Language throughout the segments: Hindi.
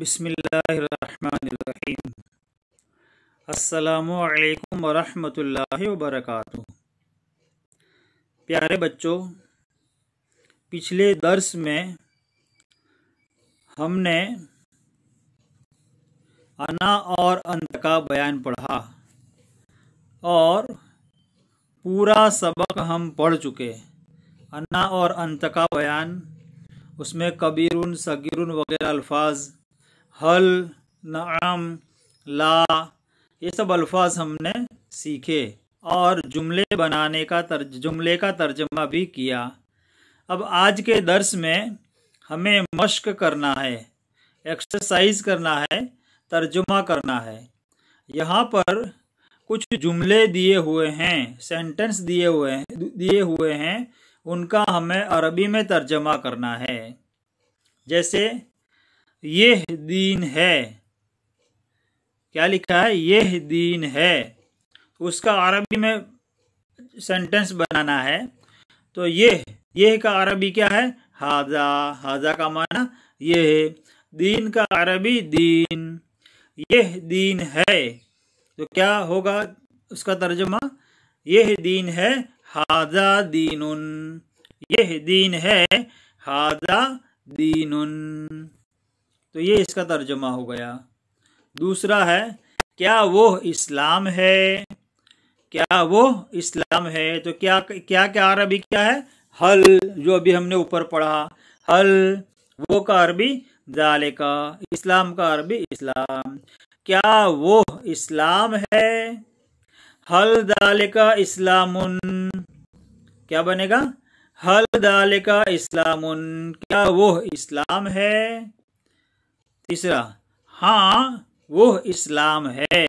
बसमिलकुम अल्लाम वर्क प्यारे बच्चों पिछले दर्स में हमने अना और अंत का बयान पढ़ा और पूरा सबक हम पढ़ चुके अना और अंत का बयान उसमें कबीरुन सगीरुन वगैरह अल्फाज हल नाम ला ये सब अल्फाज हमने सीखे और जुमले बनाने का तर्ज जुमले का तर्जमा भी किया अब आज के दर्स में हमें मश्क करना है एक्सरसाइज करना है तर्जुमा करना है यहाँ पर कुछ जुमले दिए हुए हैं सेंटेंस दिए हुए हैं दिए हुए हैं उनका हमें अरबी में तर्जमा करना है जैसे यह दीन है क्या लिखा है यह दीन है तो उसका अरबी में सेंटेंस बनाना है तो यह यह का अरबी क्या है हाजा हाजा का माना यह दीन का अरबी दीन यह दीन है तो क्या होगा उसका तर्जुमा यह दीन है हाजा दीन यह दीन है हाजा दीन तो ये इसका तर्जमा हो गया दूसरा है क्या वो इस्लाम है क्या वो इस्लाम है तो क्या क्या क्या अरबी क्या है हल जो अभी हमने ऊपर पढ़ा हल वो का अरबी जाले का इस्लाम का अरबी इस्लाम क्या वो इस्लाम है हल दाले का इस्लामुन क्या बनेगा हल दाले का इस्लामुन क्या वो इस्लाम है तीसरा हाँ वो इस्लाम है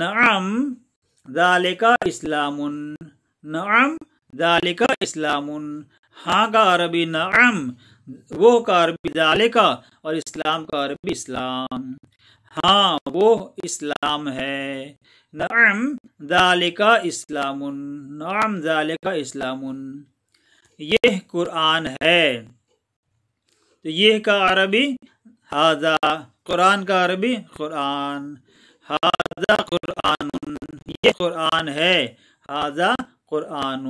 नम दालिका इस्लामुन नम दालिका इस्लामुन हाँ का अरबी नम वो का अरबी दालिका और इस्लाम का अरबी इस्लाम हाँ वो इस्लाम है नम दालिका इस्लामुन नम दालिका इस्लामुन यह कुरान है तो यह का अरबी हाजा कुरान का अरबी कुरान हाजा कुरान ये कुरान है हाजा कुरान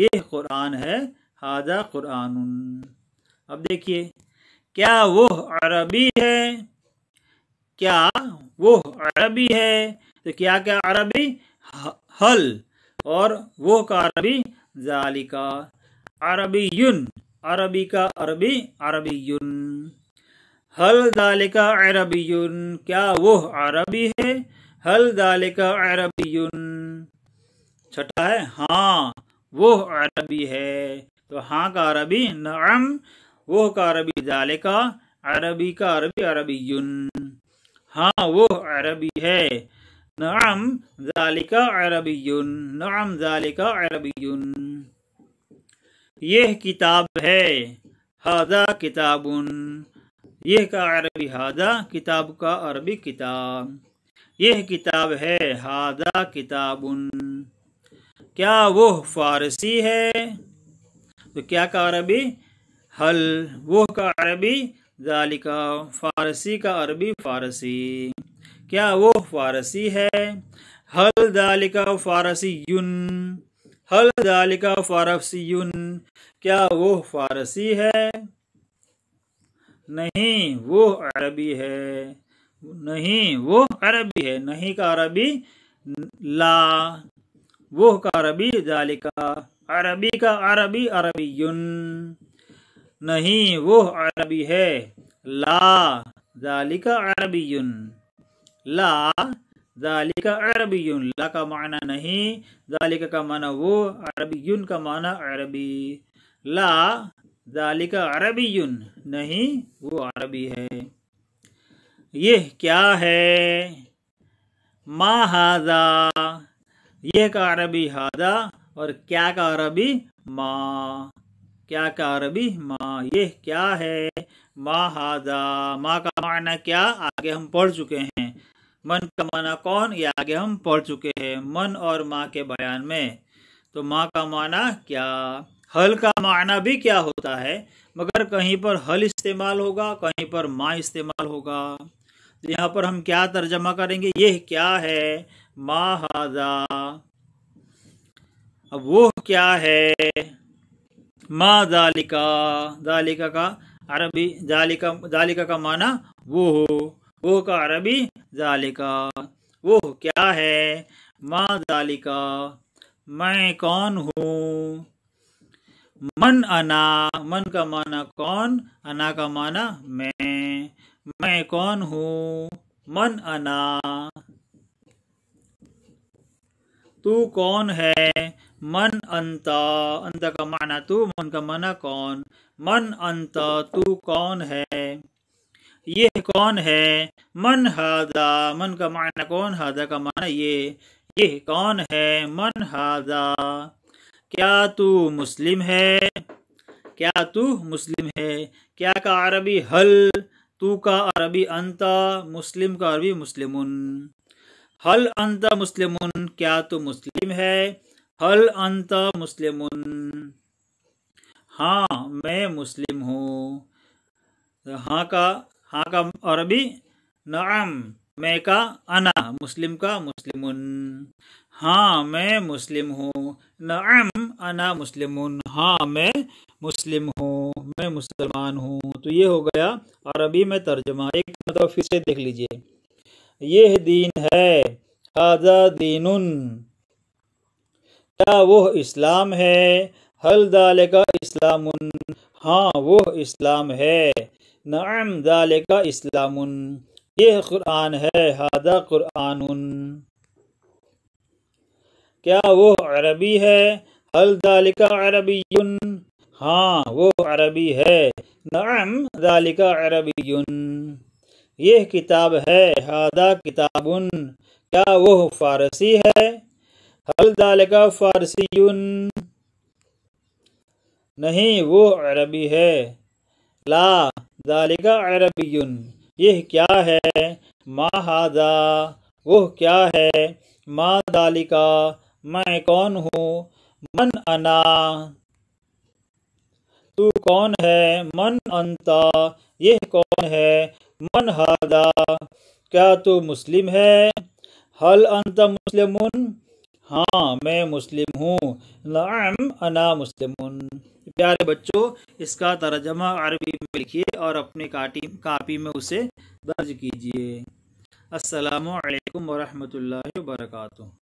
ये कुरान है हाजा कुरान अब देखिए क्या वो अरबी है क्या वो अरबी है तो क्या क्या अरबी हल और वो का अरबी जालिका अरबी युन अरबी का अरबी अरबी युन हल दालिका अरबी क्या वो अरबी है हल दालिका अरबी छठा है हाँ वो अरबी है तो हाँ का अरबी नम वो का अरबी दालिका अरबी का अरबी अरबीन हाँ वो अरबी है नम जालिका अरबीन नम जालिका अरबीन यह किताब है हजा किताबुन यह का अरबी हादा किताब का अरबी किताब यह किताब है हादा किताबुन क्या वो फारसी है तो क्या का अरबी हल वो का अरबी जालिका फारसी का अरबी फारसी क्या वो फारसी है हल दालिका फारसी युन हल दालिका फारसी युन क्या वो फारसी है नहीं वो अरबी है नहीं वो अरबी है नहीं का अरबी ला वो का अरबी जालिका अरबी का अरबी अरबी युन नहीं वो अरबी है ला जालिका अरबी युन ला जालिका अरबी युन ला का माना नहीं जालिका का माना वो अरबी युन का माना अरबी ला जालिका अरबी नहीं वो अरबी है ये क्या है माहाजा यह का अरबी हादा और क्या का अरबी माँ क्या का अरबी माँ ये क्या है माँ हाजा माँ का माना क्या आगे हम पढ़ चुके हैं मन का माना कौन ये आगे हम पढ़ चुके हैं मन और माँ के बयान में तो माँ का माना क्या हल का मायना भी क्या होता है मगर कहीं पर हल इस्तेमाल होगा कहीं पर माँ इस्तेमाल होगा तो यहाँ पर हम क्या तर्जमा करेंगे यह क्या है मा हाजा अब वो क्या है माँ जालिका जालिका का अरबी जालिका जालिका का माना वो हो वो का अरबी जालिका वो क्या है माँ जालिका मैं कौन हूँ मन अना मन का माना कौन अना का माना मैं मैं कौन हूं मन अना तू कौन है मन अंत अंत का माना तू मन का माना कौन मन अंत तू कौन है ये कौन है मन हादा मन का माना कौन हादा का माना ये ये कौन है मन हादा क्या तू मुस्लिम है क्या तू मुस्लिम है क्या का अरबी हल तू का अरबी अंत मुस्लिम का अरबी मुस्लिमुन हल अंत मुस्लिमुन क्या तू मुस्लिम है हल अंत मुस्लिमुन हाँ मैं मुस्लिम हूँ हाँ का हाँ का अरबी नाम मैं का अना मुस्लिम का मुस्लिम हाँ मैं मुस्लिम हूँ नम अना मुस्लिम हाँ मैं मुस्लिम हूँ मैं मुसलमान हूँ तो ये हो गया अरबी में तर्जमा एक मतलब फिर से देख लीजिए यह दीन है हाजा दीन क्या वो इस्लाम है हल दाल का इस्लाम हाँ वो इस्लाम है नम दाल का इस्लाम यह कुरान है हादा कुरान क्या वो अरबी है हल दालिका अरबी हाँ वो अरबी है नम दालिका अरबी यह किताब है हादा किताबुन क्या वो फारसी है हल दालिका फारसी नहीं वो अरबी है ला दालिका अरबी यह क्या है माहादा वह क्या है माँ दालिका मैं कौन हूँ मन अना तू कौन है मन अंता यह कौन है मन हादा क्या तू मुस्लिम है हल अंत मुस्लिम हाँ मैं मुस्लिम हूँ नाम अना मुस्लिम प्यारे बच्चों इसका तर्जमा अरबी में लिखिए और अपने काटी कापी में उसे दर्ज कीजिए असलकम वरहमल वर्का